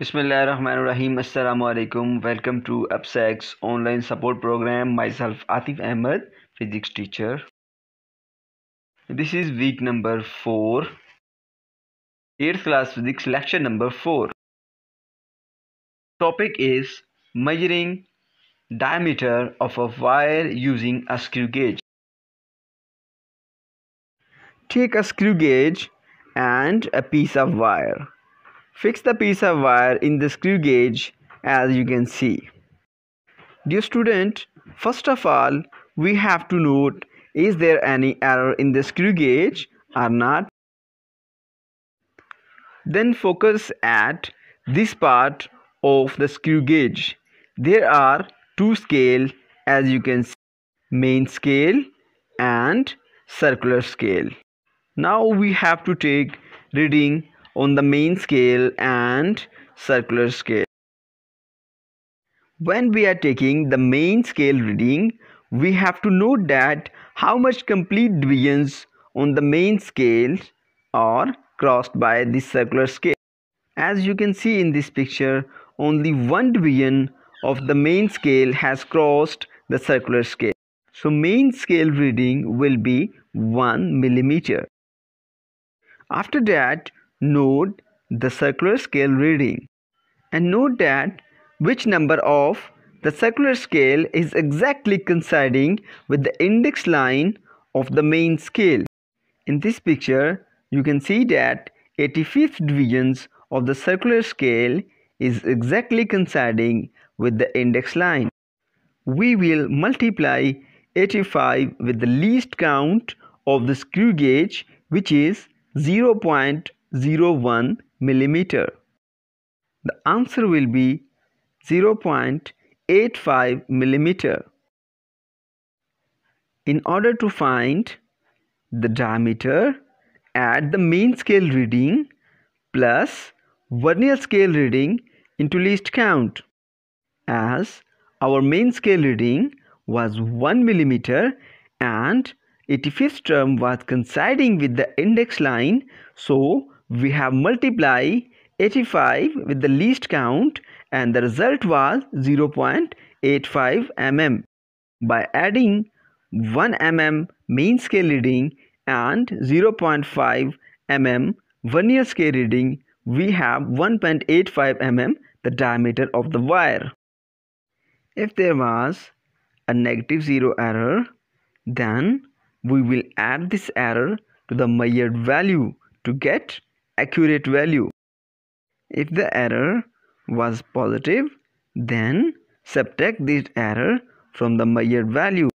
Bismillahirrahmanirrahim. Assalamu alaikum. Welcome to APSEX online support program. Myself Atif Ahmed, physics teacher. This is week number 4. 8th class physics lecture number 4. Topic is measuring diameter of a wire using a screw gauge. Take a screw gauge and a piece of wire Fix the piece of wire in the screw gauge as you can see. Dear student, first of all, we have to note is there any error in the screw gauge or not. Then focus at this part of the screw gauge. There are two scale as you can see main scale and circular scale. Now we have to take reading on the main scale and circular scale. When we are taking the main scale reading, we have to note that how much complete divisions on the main scale are crossed by the circular scale. As you can see in this picture, only one division of the main scale has crossed the circular scale. So main scale reading will be 1 millimeter. After that, Note the circular scale reading and note that which number of the circular scale is exactly coinciding with the index line of the main scale. In this picture, you can see that 85th divisions of the circular scale is exactly coinciding with the index line. We will multiply 85 with the least count of the screw gauge which is 0.5 0.01 millimeter. The answer will be 0.85 millimeter. In order to find the diameter, add the main scale reading plus vernier scale reading into least count as our main scale reading was 1 millimeter and 85th term was coinciding with the index line so we have multiply 85 with the least count and the result was 0.85 mm by adding 1 mm mean scale reading and 0.5 mm vernier scale reading we have 1.85 mm the diameter of the wire if there was a negative zero error then we will add this error to the measured value to get accurate value. If the error was positive, then subtract this error from the measured value.